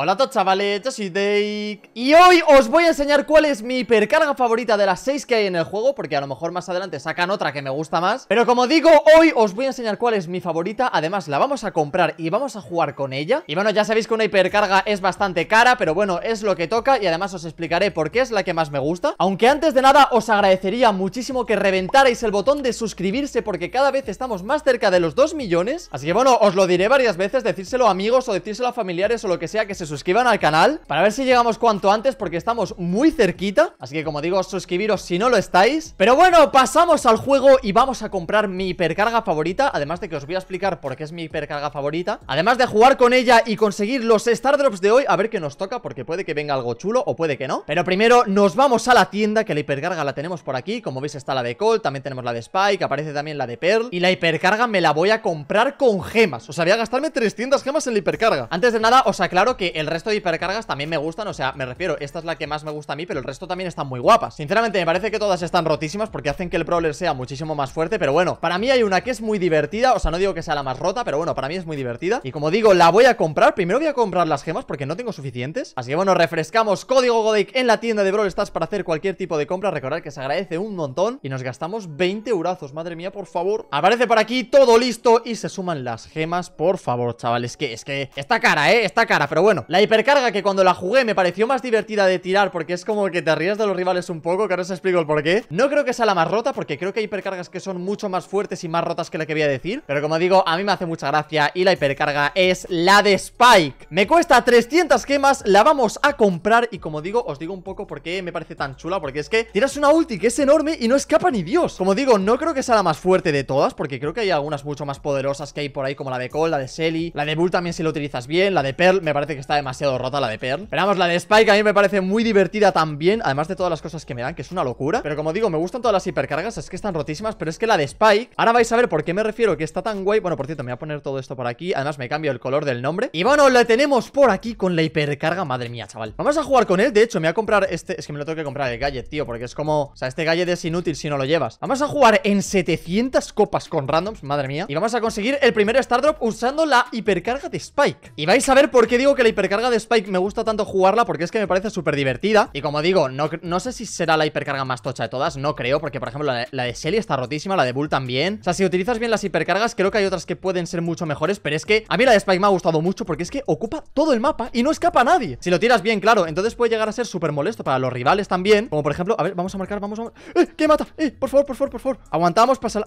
Hola a todos chavales, yo soy Dake Y hoy os voy a enseñar cuál es mi hipercarga favorita de las 6 que hay en el juego Porque a lo mejor más adelante sacan otra que me gusta más Pero como digo, hoy os voy a enseñar cuál es mi favorita Además la vamos a comprar y vamos a jugar con ella Y bueno, ya sabéis que una hipercarga es bastante cara Pero bueno, es lo que toca y además os explicaré por qué es la que más me gusta Aunque antes de nada os agradecería muchísimo que reventarais el botón de suscribirse Porque cada vez estamos más cerca de los 2 millones Así que bueno, os lo diré varias veces, decírselo a amigos o decírselo a familiares o lo que sea que se suscriban al canal para ver si llegamos cuanto antes porque estamos muy cerquita. Así que como digo, suscribiros si no lo estáis. Pero bueno, pasamos al juego y vamos a comprar mi hipercarga favorita. Además de que os voy a explicar por qué es mi hipercarga favorita. Además de jugar con ella y conseguir los Star Drops de hoy, a ver qué nos toca porque puede que venga algo chulo o puede que no. Pero primero nos vamos a la tienda que la hipercarga la tenemos por aquí. Como veis está la de Colt, también tenemos la de Spike, aparece también la de Pearl. Y la hipercarga me la voy a comprar con gemas. O sea, voy a gastarme 300 gemas en la hipercarga. Antes de nada, os aclaro que el resto de hipercargas también me gustan, o sea, me refiero, esta es la que más me gusta a mí, pero el resto también están muy guapas. Sinceramente, me parece que todas están rotísimas porque hacen que el brawler sea muchísimo más fuerte, pero bueno, para mí hay una que es muy divertida, o sea, no digo que sea la más rota, pero bueno, para mí es muy divertida. Y como digo, la voy a comprar, primero voy a comprar las gemas porque no tengo suficientes. Así que bueno, refrescamos código godic en la tienda de Brawl Stars para hacer cualquier tipo de compra, recordad que se agradece un montón y nos gastamos 20 eurazos, madre mía, por favor. Aparece por aquí todo listo y se suman las gemas, por favor, chavales, que es que está cara, eh, está cara, pero bueno la hipercarga que cuando la jugué me pareció más divertida de tirar porque es como que te rías de los rivales un poco, que ahora os explico el porqué. No creo que sea la más rota porque creo que hay hipercargas que son mucho más fuertes y más rotas que la que voy a decir. Pero como digo, a mí me hace mucha gracia y la hipercarga es la de Spike. Me cuesta 300 gemas, la vamos a comprar y como digo, os digo un poco por qué me parece tan chula porque es que tiras una ulti que es enorme y no escapa ni Dios. Como digo, no creo que sea la más fuerte de todas porque creo que hay algunas mucho más poderosas que hay por ahí como la de Cole, la de Selly, la de Bull también si la utilizas bien, la de Pearl me parece que está demasiado rota la de Pearl Pero la de Spike a mí me parece muy divertida también Además de todas las cosas que me dan, que es una locura Pero como digo, me gustan todas las hipercargas, es que están rotísimas Pero es que la de Spike, ahora vais a ver por qué me refiero que está tan guay Bueno, por cierto, me voy a poner todo esto por aquí Además me cambio el color del nombre Y bueno, la tenemos por aquí con la hipercarga Madre mía, chaval Vamos a jugar con él, de hecho, me voy a comprar este Es que me lo tengo que comprar el gadget, tío, porque es como O sea, este gadget es inútil si no lo llevas Vamos a jugar en 700 copas con randoms, madre mía Y vamos a conseguir el primer drop usando la hipercarga de Spike Y vais a ver por qué digo que la hipercarga de Spike me gusta tanto jugarla porque es que me parece súper divertida. Y como digo, no, no, sé si será la hipercarga más tocha de todas, no creo, porque por ejemplo la, de Shelly está rotísima, la de Bull también. O sea, si utilizas bien las hipercargas, creo que hay otras que pueden ser mucho mejores, pero es que a mí la de Spike me ha gustado mucho porque es que ocupa todo el mapa y no escapa nadie. Si lo tiras bien, claro, entonces puede llegar a ser súper molesto para los rivales también. Como por ejemplo, a ver, vamos a marcar, vamos a... ¡Eh, ¡Qué mata! ¡Eh, por favor, por favor, por favor! Aguantamos, para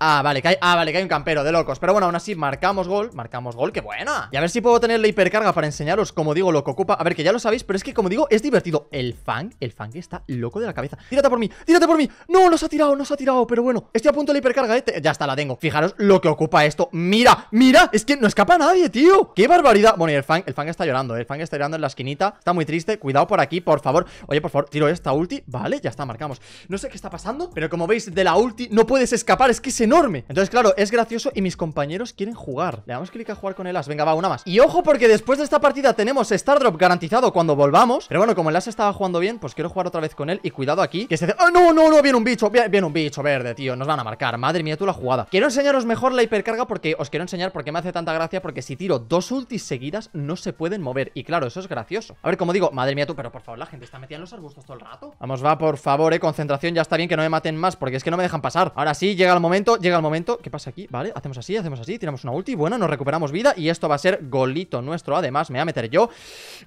ah, vale, que hay... Ah, vale, que hay un campero de locos. Pero bueno, aún así, marcamos gol, marcamos gol, ¡qué buena! Y a ver si puedo tener la hipercarga para enseñar como digo, lo que ocupa. A ver, que ya lo sabéis, pero es que, como digo, es divertido. El Fang, el Fang está loco de la cabeza. ¡Tírate por mí! ¡Tírate por mí! ¡No, nos ha tirado, nos ha tirado! Pero bueno, estoy a punto de la hipercarga, ¿eh? Ya está, la tengo. Fijaros lo que ocupa esto. ¡Mira! ¡Mira! Es que no escapa nadie, tío. ¡Qué barbaridad! Bueno, y el Fang, el Fang está llorando, ¿eh? El Fang está llorando en la esquinita. Está muy triste. Cuidado por aquí, por favor. Oye, por favor, tiro esta ulti. Vale, ya está, marcamos. No sé qué está pasando, pero como veis, de la ulti no puedes escapar. Es que es enorme. Entonces, claro, es gracioso y mis compañeros quieren jugar. Le damos clic a jugar con el as. Venga, va, una más. Y ojo, porque después de esta partida tenemos Stardrop garantizado cuando volvamos Pero bueno, como el As estaba jugando bien, pues quiero jugar otra vez con él Y cuidado aquí, que se dice ¡Ah, oh, no, no, no! Viene un bicho, viene, un bicho verde, tío Nos van a marcar, madre mía, tú la jugada Quiero enseñaros mejor la hipercarga porque os quiero enseñar Porque me hace tanta gracia Porque si tiro dos ultis seguidas no se pueden mover Y claro, eso es gracioso A ver, como digo, madre mía tú, pero por favor, la gente está metida en los arbustos todo el rato Vamos, va, por favor, eh, concentración, ya está bien que no me maten más Porque es que no me dejan pasar Ahora sí, llega el momento, llega el momento ¿Qué pasa aquí? Vale, hacemos así, hacemos así, tiramos una ulti Bueno, nos recuperamos vida y esto va a ser golito nuestro Además, me ha yo.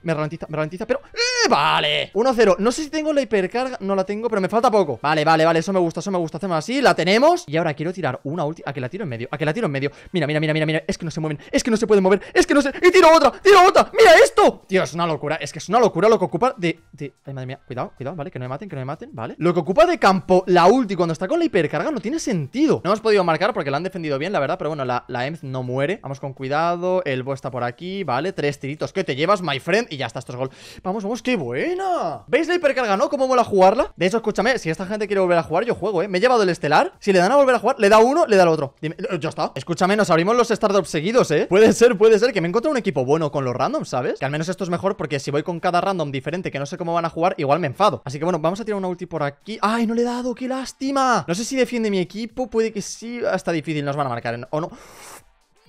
Me ralentiza, me ralentiza, pero... ¡eh! vale! 1-0. No sé si tengo la hipercarga. No la tengo, pero me falta poco. Vale, vale, vale. Eso me gusta, eso me gusta. Hacemos así. La tenemos. Y ahora quiero tirar una última. A que la tiro en medio. A que la tiro en medio. Mira, mira, mira, mira, mira. Es que no se mueven. Es que no se pueden mover. Es que no se... Y tiro otra. Tiro otra. Mira esto. Tío, es una locura. Es que es una locura lo que ocupa de... Ay, madre mía. Cuidado, cuidado. Vale, que no me maten, que no me maten. Vale. Lo que ocupa de campo la ulti cuando está con la hipercarga no tiene sentido. No hemos podido marcar porque la han defendido bien, la verdad. Pero bueno, la, la no muere. Vamos con cuidado. El Bo está por aquí. Vale, tres tiritos que te llevas, my friend Y ya está, estos es gol Vamos, vamos, qué buena ¿Veis la hipercarga, no? ¿Cómo mola jugarla? De eso, escúchame, si esta gente quiere volver a jugar, yo juego, ¿eh? Me he llevado el estelar Si le dan a volver a jugar, le da uno, le da el otro Dime, ya está Escúchame, nos abrimos los startups seguidos, ¿eh? Puede ser, puede ser Que me encuentre un equipo bueno con los randoms, ¿sabes? Que al menos esto es mejor porque si voy con cada random diferente Que no sé cómo van a jugar, igual me enfado Así que bueno, vamos a tirar una ulti por aquí ¡Ay, no le he dado! ¡Qué lástima! No sé si defiende mi equipo Puede que sí ah, Está difícil, nos van a marcar o no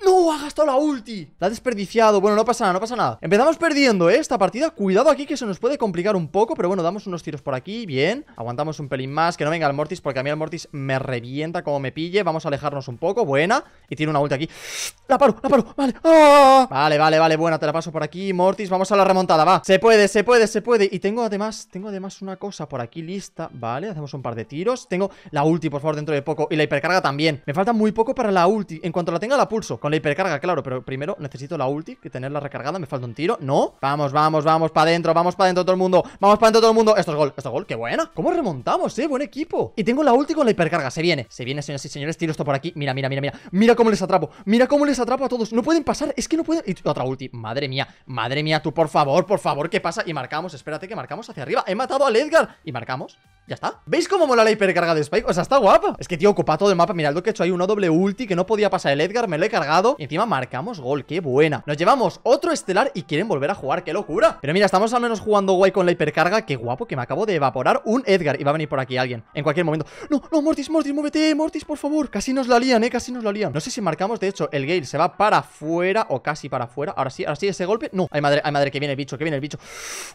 ¡No! Ha gastado la ulti La ha desperdiciado Bueno, no pasa nada, no pasa nada Empezamos perdiendo, Esta partida Cuidado aquí que se nos puede complicar un poco Pero bueno, damos unos tiros por aquí Bien Aguantamos un pelín más Que no venga el Mortis Porque a mí el Mortis me revienta como me pille Vamos a alejarnos un poco Buena Y tiene una ulti aquí La paro, la paro Vale ¡Ah! Vale, vale, vale Buena, te la paso por aquí Mortis, vamos a la remontada Va Se puede, se puede, se puede Y tengo además Tengo además una cosa por aquí lista Vale, hacemos un par de tiros Tengo la ulti, por favor, dentro de poco Y la hipercarga también Me falta muy poco para la ulti En cuanto la tenga la pulso la hipercarga, claro, pero primero necesito la ulti, que tenerla recargada, me falta un tiro. No, vamos, vamos, vamos, para adentro, vamos para adentro todo el mundo, vamos para adentro todo el mundo. Esto es gol, esto es gol, qué buena. ¿Cómo remontamos, eh? Buen equipo. Y tengo la ulti con la hipercarga, se viene, se viene, Señores y señores, tiro esto por aquí. Mira, mira, mira, mira, mira cómo les atrapo, mira cómo les atrapo a todos. No pueden pasar, es que no pueden. Y otra ulti, madre mía, madre mía, tú por favor, por favor, ¿qué pasa? Y marcamos, espérate que marcamos hacia arriba. He matado al Edgar y marcamos. Ya está. ¿Veis cómo mola la hipercarga de Spike? O sea, está guapa. Es que, tío, ocupado todo el mapa. Mirad lo que he hecho ahí, una doble ulti que no podía pasar el Edgar. Me he cargado y encima marcamos gol, qué buena. Nos llevamos otro estelar y quieren volver a jugar, qué locura. Pero mira, estamos al menos jugando guay con la hipercarga. Qué guapo, que me acabo de evaporar un Edgar. Y va a venir por aquí alguien en cualquier momento. No, no, Mortis, Mortis, muévete, Mortis, por favor. Casi nos la lían, eh, casi nos la lían. No sé si marcamos, de hecho, el Gale se va para afuera o casi para afuera. Ahora sí, ahora sí, ese golpe. No, ay madre, ay madre, que viene el bicho, que viene el bicho.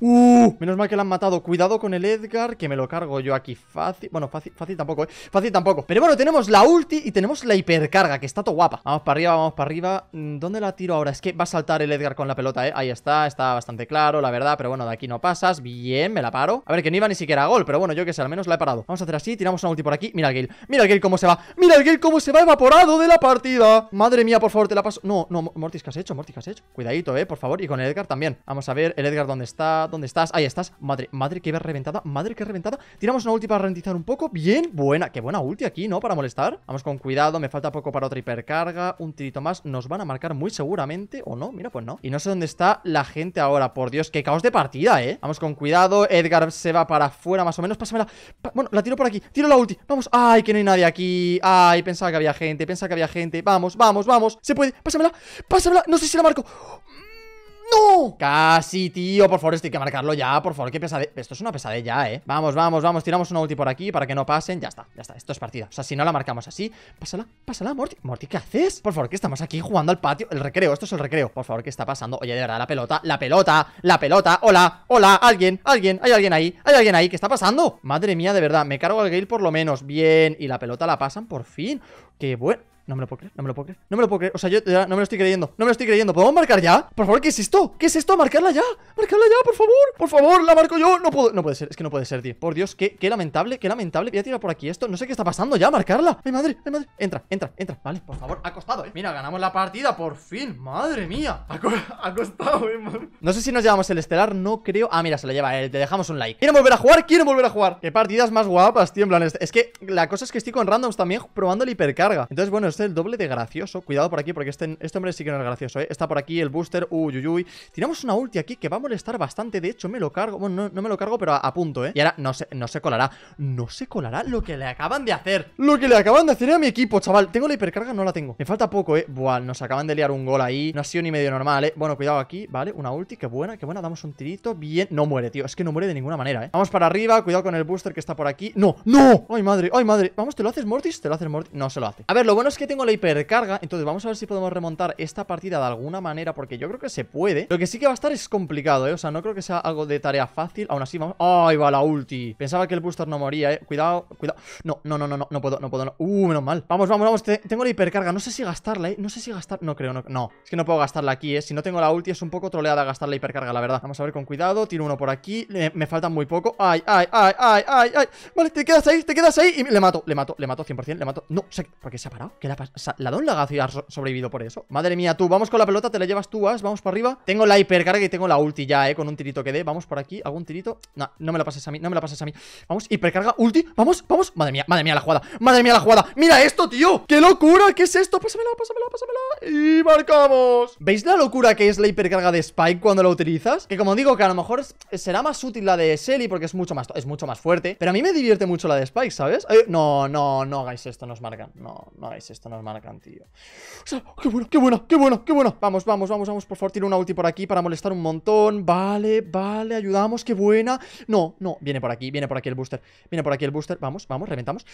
Uh, menos mal que la han matado. Cuidado con el Edgar, que me lo cargo yo aquí fácil. Bueno, fácil, fácil tampoco, eh. Fácil tampoco. Pero bueno, tenemos la ulti y tenemos la hipercarga, que está todo guapa. Vamos para arriba, vamos para arriba. Mm, ¿Dónde la tiro ahora? Es que va a saltar el Edgar con la pelota, ¿eh? Ahí está, está bastante claro, la verdad. Pero bueno, de aquí no pasas. Bien, me la paro. A ver, que no iba ni siquiera a gol, pero bueno, yo que sé, al menos la he parado. Vamos a hacer así, tiramos una ulti por aquí. Mira el Gale. Mira el Gale cómo se va. Mira el Gale cómo se va evaporado de la partida. Madre mía, por favor, te la paso. No, no, Mortis, ¿qué has hecho? Mortis, ¿qué has hecho? Cuidadito, ¿eh? Por favor. Y con el Edgar también. Vamos a ver, el Edgar, ¿dónde está? ¿Dónde estás? Ahí estás. Madre, madre, que reventada. Madre, que reventada. Tiramos una ulti para ralentizar un poco. Bien, buena. Qué buena ulti aquí, ¿no? Para molestar. Vamos con cuidado. Me falta poco para otra hipercarga. Un tirito más nos van a marcar muy seguramente. ¿O no? Mira, pues no. Y no sé dónde está la gente ahora. Por Dios, qué caos de partida, ¿eh? Vamos con cuidado. Edgar se va para afuera más o menos. Pásamela. bueno, la tiro por aquí. Tiro la ulti. Vamos. Ay, que no hay nadie aquí. Ay, pensaba que había gente. Pensaba que había gente. Vamos, vamos, vamos. Se puede. Pásamela. Pásamela. No sé si la marco. ¡No! Casi, tío, por favor, estoy que marcarlo ya Por favor, qué pesadez. esto es una ya, eh Vamos, vamos, vamos, tiramos una ulti por aquí para que no pasen Ya está, ya está, esto es partida, o sea, si no la marcamos así Pásala, pásala, Morty, Morty, ¿qué haces? Por favor, que estamos aquí jugando al patio, el recreo, esto es el recreo Por favor, ¿qué está pasando? Oye, de verdad, la pelota, la pelota, la pelota Hola, hola, alguien, alguien, hay alguien ahí Hay alguien ahí, ¿qué está pasando? Madre mía, de verdad, me cargo al Gale por lo menos Bien, y la pelota la pasan por fin Qué bueno no me lo puedo creer, no me lo puedo creer, no me lo puedo creer O sea, yo ya no me lo estoy creyendo, no me lo estoy creyendo ¿Podemos marcar ya? Por favor, ¿qué es esto? ¿Qué es esto? ¡Marcarla ya! ¡Marcarla ya, por favor! ¡Por favor, la marco yo! No puedo, no puede ser, es que no puede ser, tío Por Dios, qué, qué lamentable, qué lamentable Voy a tirar por aquí esto, no sé qué está pasando ya, marcarla ¡Ay, madre, ay, madre! Entra, entra, entra, vale, por favor, ha costado, eh Mira, ganamos la partida, por fin, madre mía Ha, costado, eh, No sé si nos llevamos el estelar, no creo Ah, mira, se la lleva él, eh. dejamos un like Quiero volver a jugar, quiero volver a jugar Qué partidas más guapas, tío, en es que la cosa es que estoy con randoms también probando la hipercarga Entonces, bueno, es el doble de gracioso. Cuidado por aquí, porque este, este hombre sí que no es gracioso, ¿eh? Está por aquí el booster. Uy, uy, uy. Tiramos una ulti aquí que va a molestar bastante. De hecho, me lo cargo. Bueno, no, me lo cargo, pero a, punto, ¿eh? Y ahora no se, no se colará. No se colará lo que le acaban de hacer. Lo que le acaban de hacer a mi equipo, chaval. ¿Tengo la hipercarga? No la tengo. Me falta poco, ¿eh? Buah, nos acaban de liar un gol ahí. No ha sido ni medio normal, ¿eh? Bueno, cuidado aquí, ¿vale? Una ulti, qué buena, qué buena. Damos un tirito. Bien. No muere, tío. Es que no muere de ninguna manera, ¿eh? Vamos para arriba. Cuidado con el booster que está por aquí. ¡No! ¡No! ¡Ay, madre! ¡Ay, madre! Vamos, ¿te lo haces Mortis? ¿Te lo haces Mortis? No se lo hace. A ver, lo bueno es que tengo la hipercarga Entonces vamos a ver si podemos remontar esta partida de alguna manera Porque yo creo que se puede Lo que sí que va a estar es complicado, ¿eh? O sea, no creo que sea algo de tarea fácil Aún así vamos... ay va la ulti! Pensaba que el booster no moría, ¿eh? Cuidado, cuidado No, no, no, no, no, no puedo, no puedo no. ¡Uh, menos mal! Vamos, vamos, vamos Tengo la hipercarga No sé si gastarla, ¿eh? No sé si gastar... No creo, no, no Es que no puedo gastarla aquí, ¿eh? Si no tengo la ulti es un poco troleada gastar la hipercarga, la verdad Vamos a ver con cuidado Tiro uno por aquí Me falta muy poco ¡Ay, ay, ay, ay, ay, Vale, te quedas ahí, te quedas ahí Y le mato, le mato, le mato 100%, le mato No, ¿por qué se ha parado? la, la da lagazo y ha sobrevivido por eso. Madre mía, tú, vamos con la pelota, te la llevas tú, As, vamos para arriba. Tengo la hipercarga y tengo la ulti ya, eh, con un tirito que dé. Vamos por aquí, algún tirito. No, no me la pases a mí, no me la pases a mí. Vamos, hipercarga, ulti, vamos, vamos. Madre mía, madre mía la jugada, madre mía la jugada. Mira esto, tío, qué locura, ¿qué es esto? Pásamela, pásamela, pásamela. Y marcamos. ¿Veis la locura que es la hipercarga de Spike cuando la utilizas? Que como digo, que a lo mejor será más útil la de Shelly porque es mucho más, es mucho más fuerte. Pero a mí me divierte mucho la de Spike, ¿sabes? Eh, no, no, no hagáis esto, nos marcan. No, no hagáis esto. Está nos tío. O sea, ¡Qué bueno, qué bueno, qué bueno, qué bueno! Vamos, vamos, vamos, vamos. Por favor, tira una ulti por aquí para molestar un montón. Vale, vale, ayudamos, qué buena. No, no, viene por aquí, viene por aquí el booster. Viene por aquí el booster. Vamos, vamos, reventamos.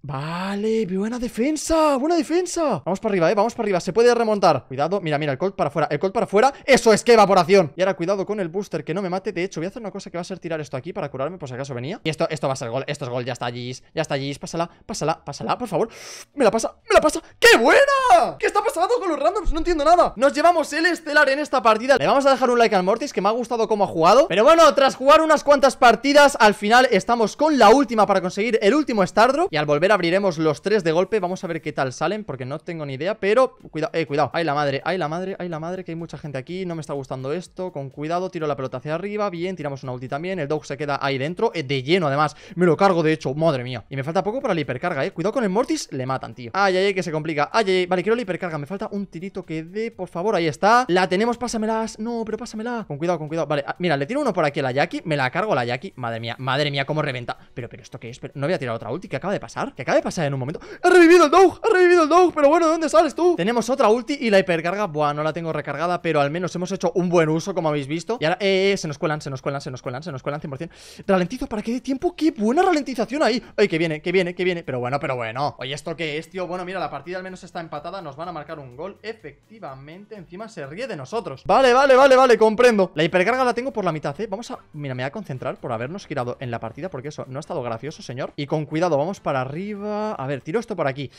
Vale, buena defensa, buena defensa Vamos para arriba, eh, vamos para arriba, se puede remontar Cuidado, mira, mira, el Colt para afuera, el Colt para afuera Eso es, que evaporación Y ahora cuidado con el booster, que no me mate De hecho, voy a hacer una cosa que va a ser tirar esto aquí para curarme Por si acaso venía, y esto, esto va a ser gol, esto es gol Ya está allí, ya está allí, pásala, pásala, pásala Por favor, me la pasa, me la pasa ¡Qué buena! ¿Qué está pasando con los randoms? No entiendo nada Nos llevamos el estelar en esta partida Le vamos a dejar un like al Mortis, que me ha gustado cómo ha jugado Pero bueno, tras jugar unas cuantas partidas Al final estamos con la última para conseguir el último estardro Y al volver abriremos los tres de golpe Vamos a ver qué tal salen, porque no tengo ni idea Pero, cuidado, eh, cuidado, ay la madre, ay la madre Ay la madre, que hay mucha gente aquí, no me está gustando esto Con cuidado, tiro la pelota hacia arriba Bien, tiramos una ulti también, el dog se queda ahí dentro eh, De lleno, además, me lo cargo de hecho Madre mía, y me falta poco para la hipercarga, eh Cuidado con el Mortis, le matan, tío, ay, ay, ay, que se complica Ay, ay, vale, quiero la hipercarga, me falta un tirito que dé Por favor, ahí está, la tenemos, pásamelas No, pero pásamela, con cuidado, con cuidado, vale ah, Mira, le tiro uno por aquí a la Jackie, me la cargo a la Jackie Madre mía, madre mía, cómo reventa Pero, pero, ¿esto qué es? no voy a tirar otra ulti, que acaba de pasar? que acaba de pasar en un momento ¡Ha revivido el dog! ¡Ha revivido el dog! Pero bueno, ¿de dónde sales tú? Tenemos otra ulti y la hipercarga Buah, no la tengo recargada, pero al menos hemos hecho un buen uso, como habéis visto Y ahora, eh, eh se nos cuelan, se nos cuelan, se nos cuelan, se nos cuelan 100% Ralentizo para que dé tiempo ¡Qué buena ralentización ahí! ¡Ay, que viene, que viene, que viene! Pero bueno, pero bueno Oye, ¿esto qué es, tío? Bueno, mira, la partida al menos está empatada Nos van a marcar un gol Efectivamente, encima se ríe de nosotros Vale, vale, vale, vale, comprendo La hipercarga la tengo por la mitad, ¿eh? Vamos a... Mira, me voy a concentrar por habernos girado en la partida Porque eso no ha estado gracioso, señor Y con cuidado, vamos para arriba a ver, tiro esto por aquí.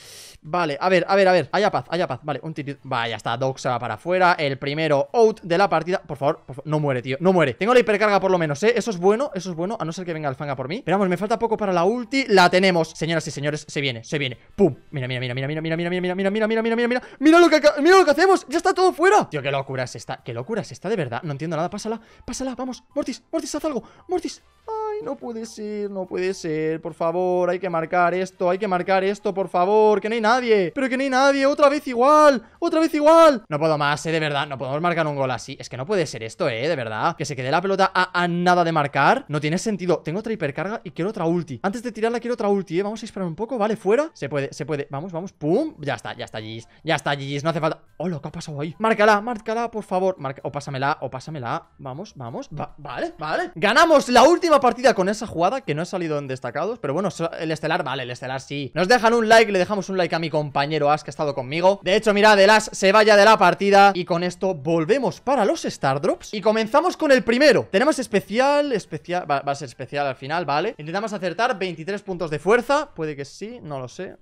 Vale, a ver, a ver, a ver. Haya paz, haya paz. Vale, un tiro. Vaya, está. Doc se va para afuera. El primero out de la partida. Por favor, no muere, tío. No muere. Tengo la hipercarga por lo menos, ¿eh? Eso es bueno, eso es bueno. A no ser que venga el fanga por mí. Pero vamos, me falta poco para la ulti. La tenemos. Señoras y señores, se viene, se viene. ¡Pum! Mira, mira, mira, mira, mira, mira, mira, mira, mira, mira, mira, mira, mira, mira. Mira lo que mira lo que hacemos. Ya está todo fuera. Tío, qué locura es esta. Qué locura es esta, de verdad. No entiendo nada. Pásala, pásala. Vamos. Mortis, Mortis, haz algo. Mortis. ¡Ah! no puede ser, no puede ser. Por favor, hay que marcar esto, hay que marcar esto, por favor. Que no hay nadie. Pero que no hay nadie. Otra vez igual. Otra vez igual. No puedo más, eh, de verdad. No podemos marcar un gol así. Es que no puede ser esto, eh, de verdad. Que se quede la pelota a, nada de marcar. No tiene sentido. Tengo otra hipercarga y quiero otra ulti. Antes de tirarla quiero otra ulti, eh. Vamos a esperar un poco. Vale, fuera. Se puede, se puede. Vamos, vamos. Pum. Ya está, ya está, Gis. Ya está, Gis. No hace falta. Oh, lo que ha pasado ahí? Márcala, márcala, por favor. Marca... O pásamela, o pásamela. Vamos, vamos. vale, vale. Ganamos la última partida con esa jugada que no ha salido en destacados, pero bueno, el estelar, vale, el estelar sí. Nos dejan un like, le dejamos un like a mi compañero As que ha estado conmigo. De hecho, mira el As se vaya de la partida y con esto volvemos para los Star Drops y comenzamos con el primero. Tenemos especial, especial, va a ser especial al final, ¿vale? Intentamos acertar 23 puntos de fuerza, puede que sí, no lo sé.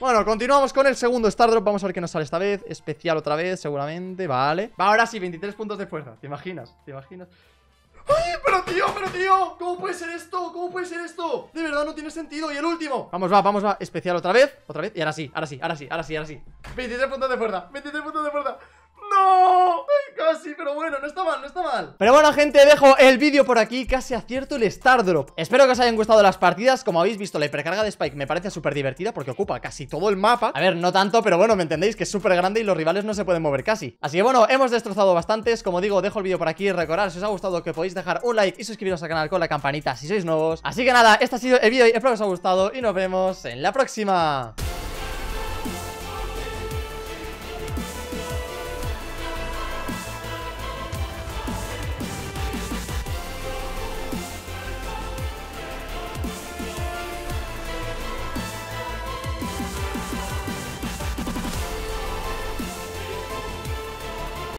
Bueno, continuamos con el segundo Stardrop Vamos a ver qué nos sale esta vez Especial otra vez, seguramente, vale Va, ahora sí, 23 puntos de fuerza ¿Te imaginas? ¿Te imaginas? ¡Ay, pero tío, pero tío! ¿Cómo puede ser esto? ¿Cómo puede ser esto? De verdad no tiene sentido Y el último Vamos, va, vamos, va Especial otra vez Otra vez Y ahora sí, ahora sí, ahora sí, ahora sí, ahora sí 23 puntos de fuerza 23 puntos de fuerza Sí, pero bueno, no está mal, no está mal Pero bueno, gente, dejo el vídeo por aquí Casi acierto el Star Drop Espero que os hayan gustado las partidas Como habéis visto, la hipercarga de Spike me parece súper divertida Porque ocupa casi todo el mapa A ver, no tanto, pero bueno, me entendéis que es súper grande Y los rivales no se pueden mover casi Así que bueno, hemos destrozado bastantes Como digo, dejo el vídeo por aquí Recordad, si os ha gustado, que podéis dejar un like Y suscribiros al canal con la campanita si sois nuevos Así que nada, este ha sido el vídeo y espero que os haya gustado Y nos vemos en la próxima